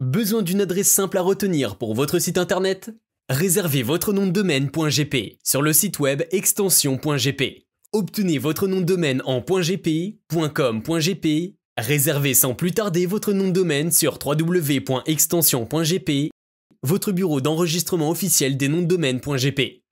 Besoin d'une adresse simple à retenir pour votre site internet Réservez votre nom de domaine.gp sur le site web extension.gp. Obtenez votre nom de domaine en .gp, Réservez sans plus tarder votre nom de domaine sur www.extension.gp, votre bureau d'enregistrement officiel des noms de domaine.gp.